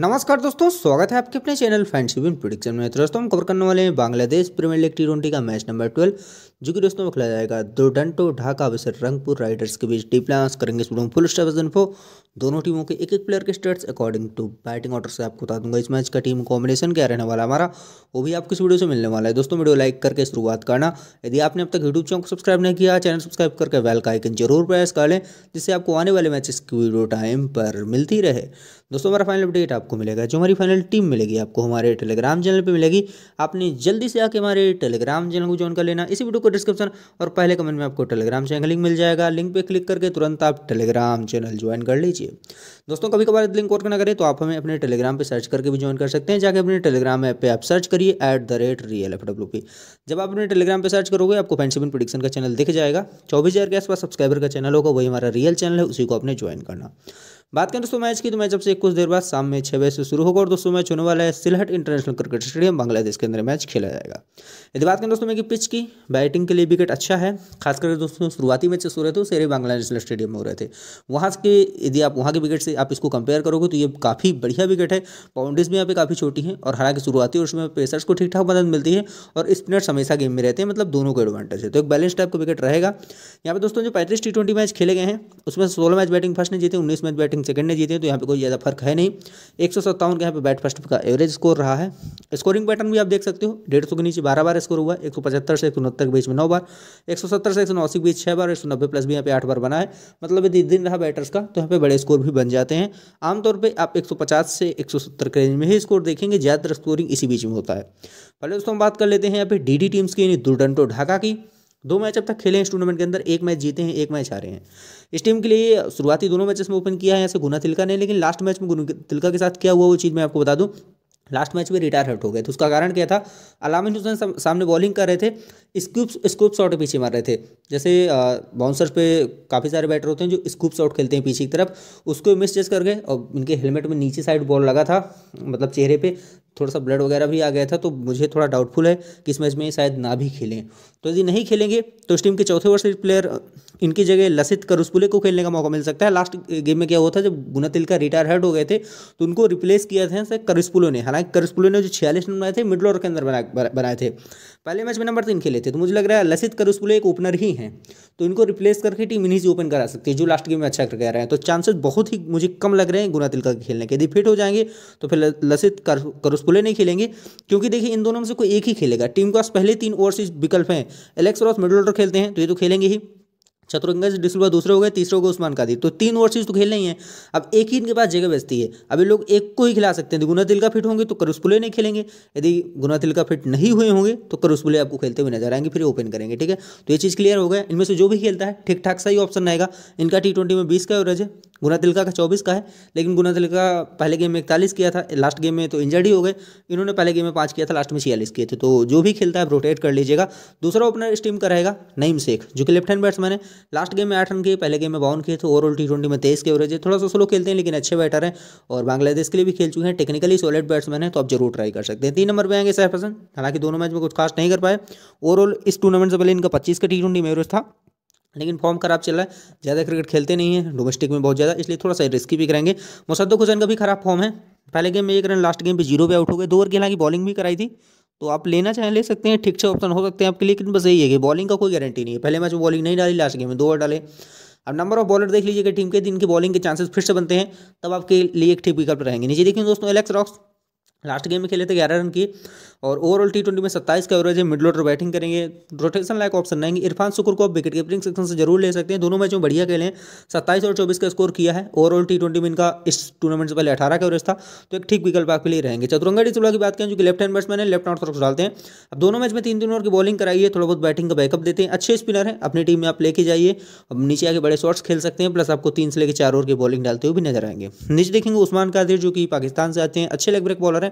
नमस्कार दोस्तों स्वागत है आपके अपने चैनल फैंसी विन प्रोडिक्शन में तो दोस्तों हम कवर करने वाले हैं Bangladesh Premier League T twenty का मैच नंबर ट्वेल्व जो कि दोस्तों खेला जाएगा दुर्डंटो ढाका अवसर रंगपुर राइडर्स के बीच डीप लाइन्स करेंगे फुल स्टेप दोनों टीमों के एक एक प्लेयर के stats according to batting order से आपको बता दूंगा इस मैच का टीम कॉम्बिनेशन क्या रहने वाला हमारा वो भी आपको इस वीडियो से मिलने वाला है दोस्तों वीडियो लाइक करके शुरुआत करना यदि आपने अब तक यूट्यूब चैनल को सब्सक्राइब नहीं किया चैनल सब्सक्राइब करके बेल का आइकन जरूर प्रेस कर लें जिससे आपको आने वाले मैचेस की वीडियो टाइम पर मिलती रहे दोस्तों हमारा फाइनल अपडेट आप आपको मिलेगा जो हमारी फाइनल टीम मिलेगी आपको हमारे टेलीग्राम चैनल पर मिलेगी आपने जल्दी से आके हमारे टेलीग्राम चैनल को ज्वाइन कर लेना इसी वीडियो को डिस्क्रिप्शन और पहले कमेंट में आपको टेलीग्राम चैनल लिंक मिल जाएगा लिंक पर क्लिक करके तुरंत आप टेलीग्राम चैनल ज्वाइन कर लीजिए दोस्तों कभी कभार लिंक और ना करें तो आप हमें अपने टेलीग्राम पर सर्च करके भी ज्वाइन कर सकते हैं जाके अपने टेलीग्राम ऐप पर आप सर्च करिए at the rate real F W P जब आप अपने टेलीग्राम पर सर्च करोगे आपको फैंसीबिन प्रोडिक्शन का चैनल दिख जाएगा चौबीस के आसपास सब्सक्राइबर का चैनल होगा वही हमारा रियल चैनल है उसी को आपने ज्वाइन करना बात करें दोस्तों मैच की तो मैच अब से कुछ देर बाद शाम में छः बजे से शुरू होगा और दोस्तों मैच होने वाला है Sylhet international cricket stadium Bangladesh के अंदर मैच खेला जाएगा यदि बात करें दोस्तों मेरी पिच की बैटिंग के लिए विकेट अच्छा है खासकर दोस्तों शुरुआती मैच हो रहे थे शेरे बांग्लादेश स्टेडियम में हो रहे थे वहाँ के यदि आप वहाँ के विकेट से आप इसको कंपेयर करोगे तो ये काफ़ी बढ़िया विकेट है बाउंड्रीज भी यहाँ पे काफ़ी छोटी हैं और हालांकि शुरुआती और उसमें पेसर्स को ठीक ठाक मदद मिलती है और स्पिनर्स हमेशा गेम में रहते हैं मतलब दोनों को एडवांटेज है तो एक बैलेंस टाइप का विकेट रहेगा यहाँ पर दोस्तों जो पैंतीस टी मैच खेले गए हैं उसमें सोलह मैच बैटिंग फर्स्ट ने जीते उन्नीस मैच बैटिंग सिंह सेकंड ने जीते हैं तो यहाँ पे कोई ज़्यादा फर्क है नहीं एक सौ सत्तावन का यहाँ पे बैट फर्स्ट का एवरेज स्कोर रहा है स्कोरिंग पैटर्न भी आप देख सकते हो डेढ़ सौ के नीचे बारह बार स्कोर हुआ एक सौ पचहत्तर से एक सौ उनहत्तर के बीच में नौ बार एक सौ सत्तर से एक सौ नौ के बीच छः बार एक सौ नब्बे प्लस भी यहाँ पे आठ बार बना है मतलब यदि दिन रहा बैटर्स का तो यहाँ पे बड़े स्कोर भी बन जाते हैं आमतौर पर आप एक सौ पचास से एक सौ सत्तर के रेंज में ही स्कोर देखेंगे ज़्यादातर स्कोरिंग इसी बीच में होता है पहले दोस्तों हम बात कर लेते हैं यहाँ पे डी टीम्स की यानी दुर्डंटो ढाका की दो मैच अब तक खेले हैं इस टूर्नामेंट के अंदर एक मैच जीते हैं एक मैच हारे हैं इस टीम के लिए शुरुआती दोनों मैचेस में ओपन किया है ऐसे गुना तिलका ने लेकिन लास्ट मैच में गुना तिलका के साथ क्या हुआ वो चीज़ मैं आपको बता दूँ लास्ट मैच में रिटायर हट हो गए तो उसका कारण क्या था अलामिन हुसैन सामने बॉलिंग कर रहे थे स्कूप स्कूप शॉट पीछे मार रहे थे जैसे बाउंसर्स पे काफ़ी सारे बैटर होते हैं जो स्कूप शॉट खेलते हैं पीछे की तरफ उसको मिस जज कर गए और इनके हेलमेट में नीचे साइड बॉल लगा था मतलब चेहरे पर थोड़ा सा ब्लड वगैरह भी आ गया था तो मुझे थोड़ा डाउटफुल है कि इस मैच में शायद ना भी खेलें तो यदि नहीं खेलेंगे तो इस टीम के चौथे वर्ष प्लेयर इनकी जगह लसित करुस्पुले को खेलने का मौका मिल सकता है लास्ट गेम में क्या हुआ था जब तिलका रिटायर रिटायर्ड हो गए थे तो उनको रिप्लेस किया था सर करुस्पुलो ने हालांकि करुस्पुलो ने जो छियालीस रन बनाए थे मिडल ओवर के अंदर बनाए थे पहले मैच में नंबर तीन खेले थे तो मुझे लग रहा है लसित करुस्पुले एक ओपनर ही हैं तो इनको रिप्लेस करके टीम इन्हीं से ओपन करा सकती है जो लास्ट गेम में अच्छा कर रहे हैं तो चांसेस बहुत ही मुझे कम लग रहे हैं गुना तिलका खेलने के यदि फिट हो जाएंगे तो फिर लसित करुस्पुले नहीं खेलेंगे क्योंकि देखिए इन दोनों में से कोई एक ही खेलेगा टीम के पास पहले तीन ओवरसीज विकल्प हैं एलेक्स रॉस मिडल ऑर्डर खेलते हैं तो ये तो खेलेंगे ही चतुरंगज डिसलवा दूसरे हो गए तीसरे हो गए उस्मान कादिर तो तीन ओवरसीज तो खेलना ही है अब एक ही इनके पास जगह बचती है अभी लोग एक को ही खिला सकते हैं गुना तिलका फिट होंगे तो करुसपुले नहीं खेलेंगे यदि गुना तिलका फिट नहीं हुए होंगे तो करुसपुले आपको खेलते हुए नजर आएंगे फिर ओपन करेंगे ठीक है तो ये चीज़ क्लियर हो गया इनमें से जो भी खेलता है ठीक ठाक सही ऑप्शन रहेगा इनका टी में बीस का एवरेज है गुना तिलका का चौबीस का है लेकिन गुना तिलका पहले गेम में इकतालीस किया था लास्ट गेम में तो इंजर्ड ही हो गए इन्होंने पहले गेम में पाँच किया था लास्ट में छियालीस किए थे तो जो भी खेलता है रोटेट कर लीजिएगा दूसरा ओपनर इस टीम का रहेगा नईम शेख जो कि लेफ्ट हैंड बैट्समैन है लास्ट गेम में आठ रन किए पहले गेम में बाउन किए थे ओवरऑल टी ट्वेंटी में तेईस के ओवरेज है थोड़ा सा स्लो खेलते हैं लेकिन अच्छे बैटर हैं और बांग्लादेश के लिए भी खेल चुके हैं टेक्निकली सॉलिड बैट्समैन है तो आप जरूर ट्राई कर सकते हैं तीन नंबर पर आएंगे सैफ हसन हालांकि दोनों मैच में कुछ खास नहीं कर पाए ओवरऑल इस टूर्नामेंट से पहले इनका पच्चीस का टी ट्वेंटी में था लेकिन फॉर्म खराब चल रहा है ज़्यादा क्रिकेट खेलते नहीं है डोमेस्टिक में बहुत ज़्यादा इसलिए थोड़ा सा रिस्की भी करेंगे मुसद्दक हुसैन का भी खराब फॉर्म है पहले गेम में एक रन लास्ट गेम पे जीरो पे आउट हो गए दो ओवर के हालांकि बॉलिंग भी कराई थी तो आप लेना चाहें ले सकते हैं ठीक से ऑप्शन हो सकते हैं आपके लिए लेकिन बस यही है कि बॉलिंग का कोई गारंटी नहीं है पहले मैच में बॉलिंग नहीं डाली लास्ट गेम में दो ओवर डाले अब नंबर ऑफ बॉलर देख लीजिए कि टीम के दिन के बॉलिंग के चांसेस फिर से बनते हैं तब आपके लिए एक ठीक विकल्प रहेंगे नीचे देखिए दोस्तों एलेक्स रॉक्स लास्ट गेम में खेले थे ग्यारह रन की और ओवरऑल टी ट्वेंटी में सत्ताईस का एवरेज है मिडल ऑर्डर बैटिंग करेंगे रोटेशन लाइक ऑप्शन रहेंगे इरफान शुक्र को आप विकेट कीपरिंग सेक्शन से जरूर ले सकते हैं दोनों मैचों में बढ़िया खेले हैं सत्ताईस और चौबीस का स्कोर किया है ओवरऑल टी ट्वेंटी में इनका इस टूर्नामेंट से पहले अठारह का एवरेज था तो एक ठीक विकल्प आपके लिए रहेंगे चतुरंगा डिसुला की बात करें जो कि लेफ्ट हैंड बैट्समैन है लेफ्ट आउट तरफ डालते हैं अब दोनों मैच में तीन तीन ओवर की बॉलिंग कराइए थोड़ा बहुत बैटिंग का बैकअप देते हैं अच्छे स्पिनर है अपनी टीम में आप लेके जाइए अब नीचे आके बड़े शॉट्स खेल सकते हैं प्लस आपको तीन से लेकर चार ओवर की बॉलिंग डालते हुए भी नजर आएंगे नीचे देखेंगे उस्मान कादिर जो कि पाकिस्तान से आते हैं अच्छे लेग ब्रेक बॉलर है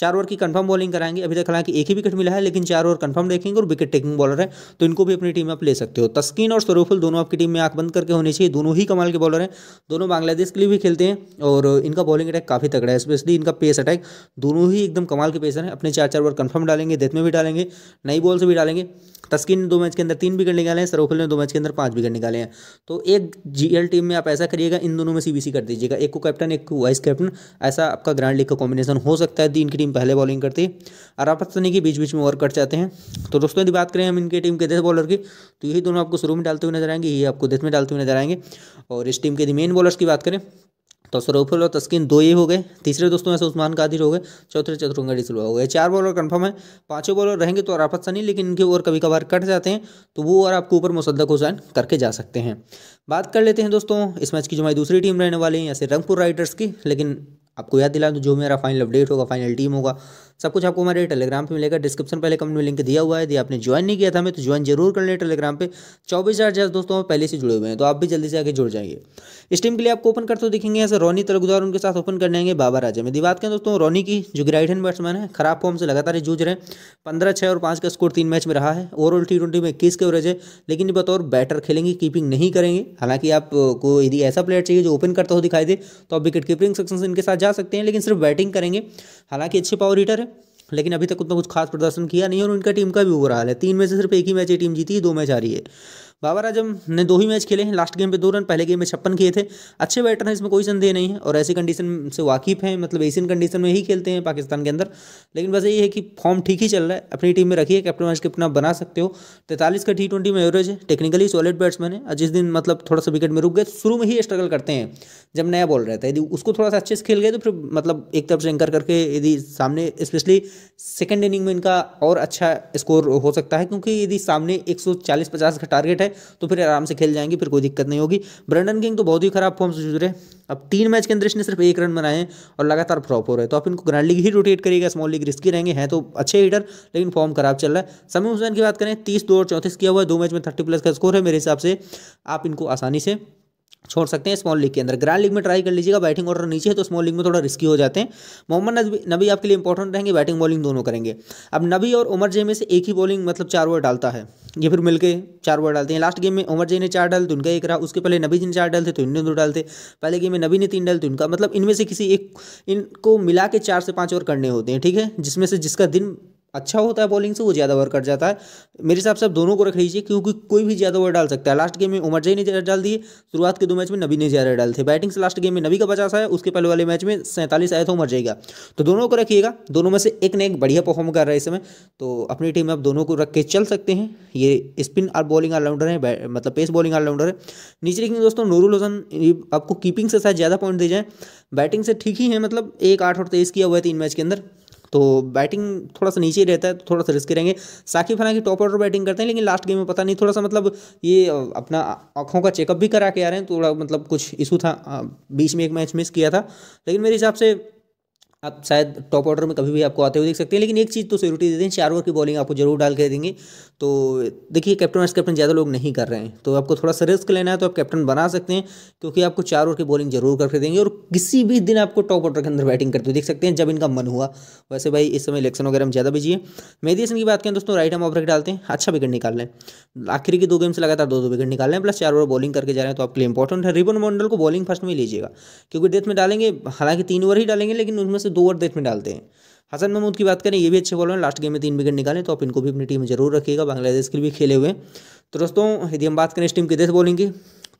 चार ओवर की कंफर्म बॉलिंग कराएंगे अभी तक हालांकि एक ही विकेट मिला है लेकिन चार ओवर कंफर्म देखेंगे और विकेट टेकिंग बॉलर है तो इनको भी अपनी टीम में आप ले सकते हो तस्किन और सरोफुल दोनों आपकी टीम में आंख बंद करके होने चाहिए दोनों ही कमाल के बॉलर हैं दोनों बांग्लादेश के लिए भी खेलते हैं और इनका बॉलिंग अटैक काफ़ी तगड़ा है स्पेशली इनका पेस अटैक दोनों ही एकदम कमाल के पेसर हैं अपने चार चार ओवर कन्फर्म डालेंगे देथ में भी डालेंगे नई बॉल से भी डालेंगे तस्किन ने दो मैच के अंदर तीन विकेट निकाले हैं सरोफिल ने दो मैच के अंदर पांच विकेट निकाले हैं तो एक जीएल टीम में आप ऐसा करिएगा इन दोनों में सीबीसी कर दीजिएगा एक को कैप्टन एक को वाइस कैप्टन ऐसा आपका ग्रैंड लीग का कॉम्बिनेशन हो सकता है इनकी टीम पहले बॉलिंग करती है अराफत सनी की बीच बीच में ओवर कट जाते हैं तो दोस्तों यदि बात करें हम इनके टीम के दस बॉलर की तो यही दोनों आपको शुरू में डालते हुए नजर आएंगे ये आपको दस में डालते हुए नजर आएंगे और इस टीम के यदि मेन बॉलर्स की बात करें तो सरोफुल और तस्किन दो ये हो गए तीसरे दोस्तों ऐसे उस्मान कादिर हो गए चौथे चतुरंगा डिसलवा हो गए चार बॉलर कंफर्म है पांचों बॉलर रहेंगे तो अराफत सनी लेकिन इनके ओवर कभी कभार कट जाते हैं तो वो और आपको ऊपर मुसद्दक हुसैन करके जा सकते हैं बात कर लेते हैं दोस्तों इस मैच की जो हमारी दूसरी टीम रहने वाली है ऐसे रंगपुर राइडर्स की लेकिन आपको याद दिला दूँ तो जो मेरा फाइनल अपडेट होगा फाइनल टीम होगा सब कुछ आपको हमारे टेलीग्राम पे मिलेगा डिस्क्रिप्शन पहले कमेंट में लिंक दिया हुआ है यदि आपने ज्वाइन नहीं किया था हमें तो ज्वाइन जरूर कर लें टेलीग्राम पे चौबीस हजार जैसे दोस्तों हम पहले से जुड़े हुए हैं तो आप भी जल्दी से आगे जुड़ जाएंगे इस टीम के लिए आपको ओपन करते हुए दिखेंगे ऐसे रोनी तलगुदार उनके साथ ओपन करने आएंगे बाबा राजा में बात करें दोस्तों रोनी की जो ग्राइड हैंड बैट्समैन है खराब फॉर्म से लगातार जूझ रहे हैं पंद्रह छः और पाँच का स्कोर तीन मैच में रहा है ओवरऑल टी ट्वेंटी में इक्कीस के ओवरेज है लेकिन ये बतौर बैटर खेलेंगे कीपिंग नहीं करेंगे हालांकि आपको यदि ऐसा प्लेयर चाहिए जो ओपन करता हो दिखाई दे तो आप विकेट कीपिंग सेक्शन इनके साथ जा सकते हैं लेकिन सिर्फ बैटिंग करेंगे हालांकि अच्छे पावर हीटर है लेकिन अभी तक उतना कुछ खास प्रदर्शन किया नहीं और उनका टीम का भी हाल है तीन में से सिर्फ एक ही मैच ये टीम जीती है दो मैच आ रही है बाबर आजम ने दो ही मैच खेले हैं लास्ट गेम पे दो रन पहले गेम में छप्पन किए थे अच्छे बैटर हैं इसमें कोई संदेह नहीं है और ऐसी कंडीशन से वाकिफ़ हैं मतलब एशियन कंडीशन में ही खेलते हैं पाकिस्तान के अंदर लेकिन बस ये है कि फॉर्म ठीक ही चल रहा है अपनी टीम में रखिए कैप्टन मैच कैप्टन आप बना सकते हो तैंतालीस का टी ट्वेंटी में एवरेज है टेक्निकली सॉलिड बैट्समैन है जिस दिन मतलब थोड़ा सा विकेट में रुक गए शुरू में ही स्ट्रगल करते हैं जब नया बॉल रहता है यदि उसको थोड़ा सा अच्छे से खेल गए तो फिर मतलब एक तरफ से एंकर करके यदि सामने स्पेशली सेकेंड इनिंग में इनका और अच्छा स्कोर हो सकता है क्योंकि यदि सामने एक सौ चालीस पचास का टारगेट है तो फिर आराम से खेल जाएंगे फिर कोई दिक्कत नहीं होगी ब्रेंडन किंग तो बहुत ही खराब फॉर्म से गुजरे अब तीन मैच के अंदर इसने सिर्फ एक रन बनाए और लगातार फ्लॉप हो रहे तो आप इनको ग्रैंड लीग ही रोटेट करिएगा स्मॉल लीग रिस्की रहेंगे हैं तो अच्छे हीटर लेकिन फॉर्म खराब चल रहा है समय हुसैन की बात करें तीस दो और चौंतीस किया हुआ है दो मैच में थर्टी प्लस का स्कोर है मेरे हिसाब से आप इनको आसानी से छोड़ सकते हैं स्मॉल लीग के अंदर ग्रैंड लीग में ट्राई कर लीजिएगा बैटिंग ऑर्डर नीचे है तो स्मॉल लीग में थोड़ा रिस्की हो जाते हैं मोहम्मद नबी नबी आपके लिए इंपॉर्टेंट रहेंगे बैटिंग बॉलिंग दोनों करेंगे अब नबी और उमर जय में से एक ही बॉलिंग मतलब चार ओवर डालता है ये फिर मिलकर चार ओवर डालते हैं लास्ट गेम में उमर जय ने चार डाल तो उनका एक रहा उसके पहले नबी जी ने चार डालते तो इनने दो डालते पहले गेम में नबी ने तीन डाल तो उनका मतलब इनमें से किसी एक इनको मिला के चार से पाँच ओवर करने होते हैं ठीक है जिसमें से जिसका दिन अच्छा होता है बॉलिंग से वो ज़्यादा ओवर कट जाता है मेरे हिसाब से आप दोनों को रख लीजिए क्योंकि कोई भी ज़्यादा ओवर डाल सकता है लास्ट गेम में उमर जय ने डाल दिए शुरुआत के दो मैच में नबी ने ज़्यादा डाल थे बैटिंग से लास्ट गेम में नबी का पचास आया उसके पहले वाले मैच में सैंतालीस आया था उमर जय का तो दोनों को रखिएगा दोनों में से एक ने एक बढ़िया परफॉर्म कर रहा है इस समय तो अपनी टीम में आप दोनों को रख के चल सकते हैं ये स्पिन और बॉलिंग ऑलराउंडर है मतलब पेस बॉलिंग ऑलराउंडर है नीचे लेकिन दोस्तों नूरुल हसन आपको कीपिंग से शायद ज़्यादा पॉइंट दे जाए बैटिंग से ठीक ही है मतलब एक आठ और तेईस किया हुआ है तीन मैच के अंदर तो बैटिंग थोड़ा सा नीचे ही रहता है तो थोड़ा सा रिस्की रहेंगे साकिब की टॉप ऑर्डर बैटिंग करते हैं लेकिन लास्ट गेम में पता नहीं थोड़ा सा मतलब ये अपना आँखों का चेकअप भी करा के आ रहे हैं थोड़ा तो मतलब कुछ इशू था बीच में एक मैच मिस किया था लेकिन मेरे हिसाब से आप शायद टॉप ऑर्डर में कभी भी आपको आते हुए देख सकते हैं लेकिन एक चीज़ तो सिक्योरिटी दे दें चार ओवर की बॉलिंग आपको जरूर डाल के देंगे तो देखिए कैप्टन वाइस कैप्टन ज़्यादा लोग नहीं कर रहे हैं तो आपको थोड़ा सा रिस्क लेना है तो आप कैप्टन बना सकते हैं क्योंकि आपको चार ओवर की बॉलिंग जरूर करके देंगे और किसी भी दिन आपको टॉप ऑर्डर के अंदर बैटिंग करते हुए देख सकते हैं जब इनका मन हुआ वैसे भाई इस समय इलेक्शन वगैरह में ज़्यादा भेजिए है की बात करें दोस्तों राइट हम ऑफ डालते हैं अच्छा विकेट निकाल लें आखिरी के दो गेम्स लगातार दो दो विकेट निकाल लें प्लस चार ओवर बॉलिंग करके जा रहे हैं तो आपके लिए इंपॉर्टेंट है रिबन मंडल को बॉलिंग फर्स्ट में लीजिएगा क्योंकि डेथ में डालेंगे हालांकि तीन ओवर ही डालेंगे लेकिन उनमें से दो ओवर देश में डालते हैं हसन महमूद की बात करें ये भी अच्छे बॉलर हैं लास्ट गेम में तीन विकेट निकालें तो आप इनको भी अपनी टीम में जरूर रखिएगा बांग्लादेश के भी खेले हुए तो दोस्तों यदि हम बात करें इस टीम के देश बॉलिंग की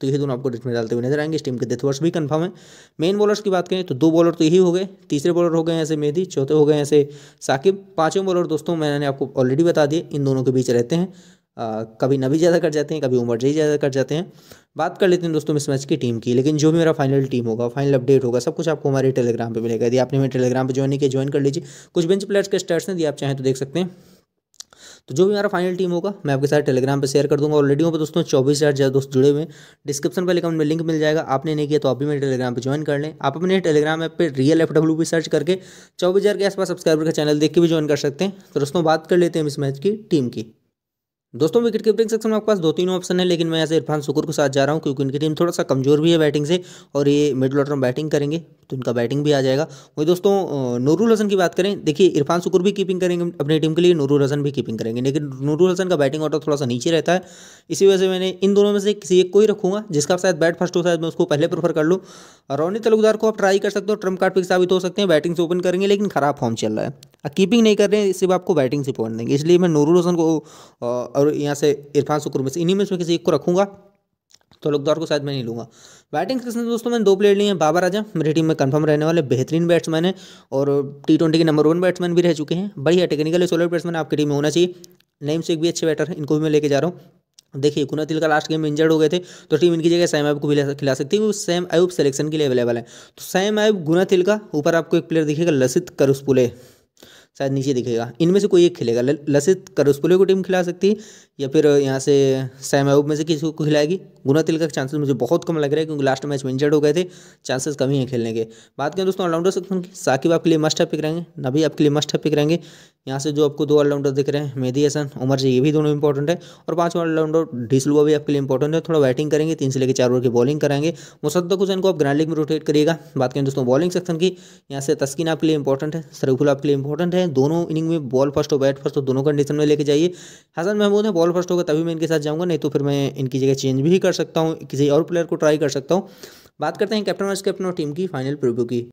तो यही दोनों आपको डेथ में डालते हुए नजर आएंगे इस टीम के डेथ वर्ष भी कन्फर्म है मेन बॉलर्स की बात करें तो दो बॉलर तो यही हो गए तीसरे बॉलर हो गए ऐसे मेहदी चौथे हो गए ऐसे साकिब पाँचवें बॉलर दोस्तों मैंने आपको ऑलरेडी बता दिए इन दोनों के बीच रहते हैं कभी नबी ज़्यादा कर जाते हैं कभी उमर जई ज़्यादा कर जाते हैं बात कर लेते हैं दोस्तों इस मैच की टीम की लेकिन जो भी मेरा फाइनल टीम होगा फाइनल अपडेट होगा सब कुछ आपको हमारे टेलीग्राम पे मिलेगा यदि आपने मेरे टेलीग्राम पे ज्वाइन नहीं किया ज्वाइन कर लीजिए कुछ बेंच प्लेयर्स के स्टार्स हैं यदि आप चाहें तो देख सकते हैं तो जो भी हमारा फाइनल टीम होगा मैं आपके साथ टेलीग्राम पर शेयर कर दूंगा ऑलरेडी वहाँ पर दोस्तों चौबीस हज़ार ज्यादा दोस्त जुड़े हुए हैं डिस्क्रिप्शन पर अकाउंट लिंक मिल जाएगा आपने नहीं किया तो आप भी मेरे टेलीग्राम पर ज्वाइन कर लें आप अपने टेलीग्राम ऐप पर रियल एफ डब्ल्यू सर्च करके चौबीस के आसपास सब्सक्राइबर का चैनल देख के भी ज्वाइन कर सकते हैं तो दोस्तों बात कर लेते हैं इस मैच की टीम की दोस्तों विकेट कीपिंग सेक्शन में आपके पास दो तीन ऑप्शन है लेकिन मैं यहाँ से इरफान सुकुर के साथ जा रहा हूँ क्योंकि उनकी टीम थोड़ा सा कमजोर भी है बैटिंग से और ये मिडिल ऑर्डर में बैटिंग करेंगे तो इनका बैटिंग भी आ जाएगा वही दोस्तों नूरुल हसन की बात करें देखिए इरफान सुकुर भी कीपिंग करेंगे अपनी टीम के लिए नूरुल हसन भी कीपिंग करेंगे लेकिन नूरुल हसन का बैटिंग ऑर्डर थोड़ा सा नीचे रहता है इसी वजह से मैंने इन दोनों में से किसी एक को ही रखूंगा जिसका शायद बैट फर्स्ट हो शायद मैं उसको पहले प्रेफर कर लूँ रोनी तलुकदार को आप ट्राई कर सकते हो ट्रम्प कार्ड पिक साबित हो सकते हैं बैटिंग से ओपन करेंगे लेकिन खराब फॉर्म चल रहा है कीपिंग नहीं कर रहे हैं सिर्फ आपको बैटिंग से पॉइंट देंगे इसलिए मैं नूरुल हसन को और यहाँ से इरफान सुकुर में से इन्हीं में से किसी एक को रखूँगा तो लुकदार को शायद मैं नहीं लूँगा बैटिंग सेक्शन दोस्तों मैंने दो प्लेयर लिए हैं बाबा राजा मेरी टीम में कंफर्म रहने वाले बेहतरीन बैट्समैन है और टी ट्वेंटी के नंबर वन बैट्समैन भी रह चुके हैं बढ़िया टेक्निकल सोलर बैट्समैन आपकी टीम में होना चाहिए नेम से भी अच्छे बैटर हैं इनको भी मैं लेके जा रहा हूँ देखिए कुना तिल का लास्ट गेम में इंजर्ड हो गए थे तो टीम इनकी जगह सैम आयुब को भी खिला सकती है वो सैम आयुब सेलेक्शन के लिए अवेलेबल है तो सैम आयुब गुना तिल का ऊपर आपको एक प्लेयर दिखेगा लसित करुसपुले शायद नीचे दिखेगा इनमें से कोई एक खेलेगा लसित करुस्पुले को टीम खिला सकती है या फिर यहाँ से सैम अयूब में से किसी को खिलाएगी गुना तिल का चांसेस मुझे बहुत कम लग रहा है क्योंकि लास्ट मैच में इंजर्ड हो गए थे चांसेस कम ही हैं खेलने के बात करें दोस्तों ऑलराउंडर सेक्शन की साकिब आपके लिए मस्ट है पिक रहेंगे नबी आपके लिए मस्ट है पिक रहेंगे यहाँ से जो आपको दो ऑलराउंडर दिख रहे हैं मेहदी हसन उमर जी ये भी दोनों इंपॉर्टेंट है और पाँच ऑलराउंडर डिसलुआ भी आपके लिए इंपॉर्टेंट है थोड़ा बैटिंग करेंगे तीन से लेकर चार ओवर की बॉलिंग कराएंगे मुसद्दक हुसैन को आप ग्रैंड लीग में रोटेट करिएगा बात करें दोस्तों बॉलिंग सेक्शन की यहाँ से तस्किन आपके लिए इंपॉर्टेंट है सरुफुल आपके लिए इंपॉर्टेंट है हैं दोनों इनिंग में बॉल फर्स्ट हो बैट फर्स्ट हो दोनों कंडीशन में लेके जाइए हसन महमूद है बॉल फर्स्ट होगा तभी मैं इनके साथ जाऊँगा नहीं तो फिर मैं इनकी जगह चेंज भी कर सकता हूँ किसी और प्लेयर को ट्राई कर सकता हूँ बात करते हैं कैप्टन वाइस कैप्टन और टीम की फाइनल प्रिव्यू की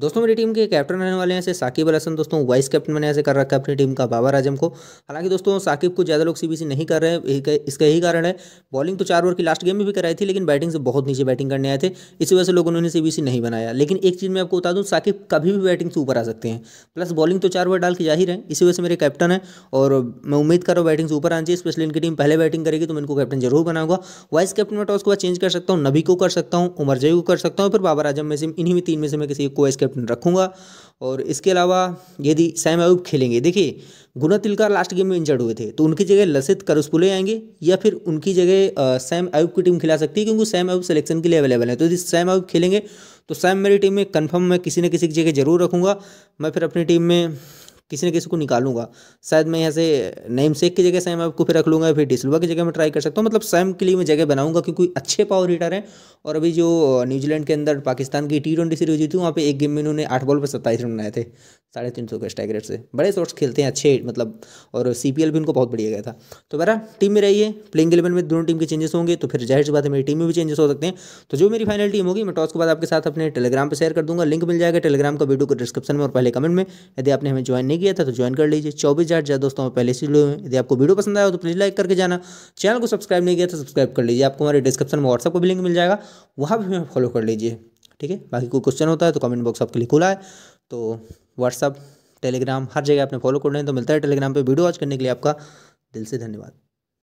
दोस्तों मेरी टीम के कैप्टन रहने वाले हैं से साकिब अल हसन दोस्तों वाइस कैप्टन मैंने ऐसे कर रखा है अपनी टीम का बाबर आजम को हालांकि दोस्तों साकिब को ज़्यादा लोग सीबीसी नहीं कर रहे हैं इसका यही कारण है बॉलिंग तो चार ओवर की लास्ट गेम में भी कराई थी लेकिन बैटिंग से बहुत नीचे बैटिंग करने आए थे इसी वजह से लोग उन्होंने सीबीसी नहीं बनाया लेकिन एक चीज़ मैं आपको बता दूँ साकिब कभी भी बैटिंग से ऊपर आ सकते हैं प्लस बॉलिंग तो चार ओवर डाल के जा ही रहे इसी वजह से मेरे कैप्टन है और मैं उम्मीद कर रहा हूँ बैटिंग से ऊपर आना चाहिए स्पेशली इनकी टीम पहले बैटिंग करेगी तो मैं इनको कैप्टन जरूर बनाऊंगा वाइस कैप्टन में टॉस को चेंज कर सकता हूँ नबी को कर सकता हूँ उमर जय को कर सकता हूँ फिर बाबर आजम में से इन्हीं में तीन में से मैं किसी को कैप्टन रखूँगा और इसके अलावा यदि सैम अयूब खेलेंगे देखिए गुना तिलकार लास्ट गेम में इंजर्ड हुए थे तो उनकी जगह लसित करसपुले आएंगे या फिर उनकी जगह सैम अयूब की टीम खिला सकती है क्योंकि सैम अयूब सिलेक्शन के लिए अवेलेबल है तो यदि सैम अयूब खेलेंगे तो सैम मेरी टीम में कन्फर्म मैं किसी न किसी की जगह जरूर रखूँगा मैं फिर अपनी टीम में किसी न किसी को निकालूंगा शायद मैं यहाँ से नेम सेक की जगह सैम आपको फिर रख लूँगा फिर डिसलवा की जगह मैं ट्राई कर सकता हूँ मतलब सैम के लिए मैं जगह बनाऊंगा क्योंकि अच्छे पावर हीटर हैं और अभी जो न्यूजीलैंड के अंदर पाकिस्तान की टी ट्वेंटी सीरीज जीती थी वहाँ पर एक गेम में उन्होंने आठ बॉल पर सत्ताईस रन बनाए थे साढ़े तीन सौ के स्ट्राइक रेट से बड़े शॉट्स खेलते हैं अच्छे मतलब और सी भी उनको बहुत बढ़िया गया था तो बहरा टीम में रहिए प्लेइंग इलेवन में दोनों टीम के चेंजेस होंगे तो फिर जाहिर सी बात है मेरी टीम में भी चेंजेस हो सकते हैं तो जो मेरी फाइनल टीम होगी मैं टॉस के बाद आपके साथ अपने टेलीग्राम पर शेयर कर दूंगा लिंक मिल जाएगा टेलीग्राम का वीडियो को डिस्क्रिप्शन में और पहले कमेंट में यदि आपने हमें ज्वाइन नहीं किया था तो ज्वाइन कर लीजिए चौबीस हजार ज्यादा दोस्तों में पहले से जुड़े हुए यदि आपको वीडियो पसंद आया तो प्लीज लाइक करके जाना चैनल को सब्सक्राइब नहीं किया तो सब्सक्राइब कर लीजिए आपको हमारे डिस्क्रिप्शन में व्हाट्सअप को भी लिंक मिल जाएगा वहाँ भी हमें फॉलो कर लीजिए ठीक है बाकी कोई क्वेश्चन होता है तो कमेंट बॉक्स आपके लिए खुला है तो व्हाट्सअप टेलीग्राम हर जगह आपने फॉलो कर है तो मिलता है टेलीग्राम पर वीडियो वॉच करने के लिए आपका दिल से धन्यवाद